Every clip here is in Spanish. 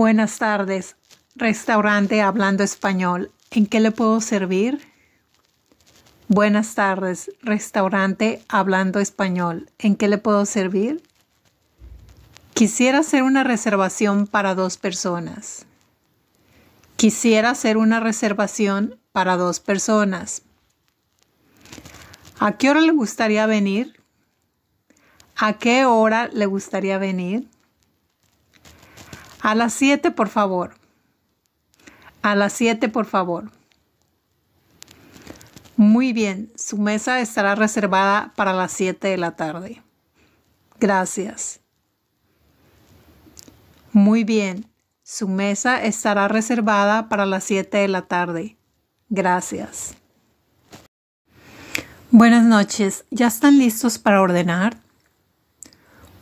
Buenas tardes, restaurante Hablando Español. ¿En qué le puedo servir? Buenas tardes, restaurante Hablando Español. ¿En qué le puedo servir? Quisiera hacer una reservación para dos personas. Quisiera hacer una reservación para dos personas. ¿A qué hora le gustaría venir? ¿A qué hora le gustaría venir? A las 7, por favor. A las 7, por favor. Muy bien, su mesa estará reservada para las 7 de la tarde. Gracias. Muy bien, su mesa estará reservada para las 7 de la tarde. Gracias. Buenas noches, ¿ya están listos para ordenar?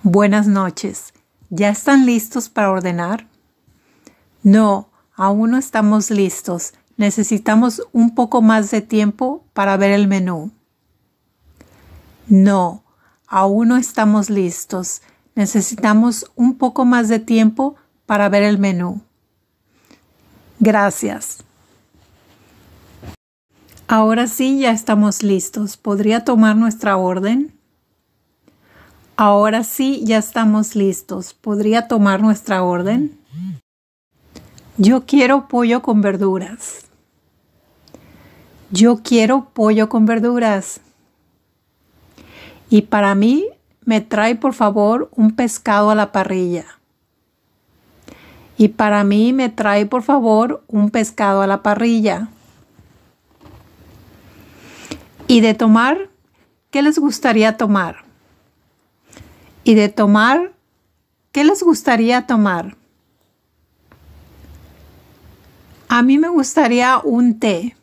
Buenas noches, ¿Ya están listos para ordenar? No, aún no estamos listos. Necesitamos un poco más de tiempo para ver el menú. No, aún no estamos listos. Necesitamos un poco más de tiempo para ver el menú. Gracias. Ahora sí, ya estamos listos. ¿Podría tomar nuestra orden? Ahora sí, ya estamos listos. ¿Podría tomar nuestra orden? Yo quiero pollo con verduras. Yo quiero pollo con verduras. Y para mí, me trae por favor un pescado a la parrilla. Y para mí, me trae por favor un pescado a la parrilla. Y de tomar, ¿qué les gustaría tomar? ¿Y de tomar? ¿Qué les gustaría tomar? A mí me gustaría un té.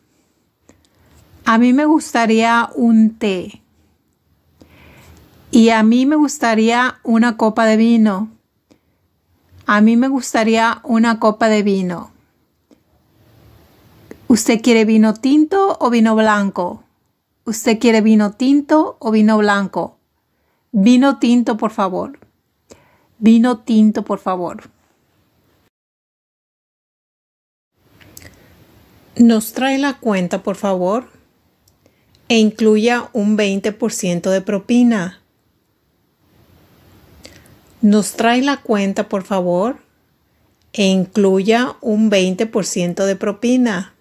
A mí me gustaría un té. Y a mí me gustaría una copa de vino. A mí me gustaría una copa de vino. ¿Usted quiere vino tinto o vino blanco? ¿Usted quiere vino tinto o vino blanco? Vino tinto, por favor. Vino tinto, por favor. Nos trae la cuenta, por favor, e incluya un 20% de propina. Nos trae la cuenta, por favor, e incluya un 20% de propina.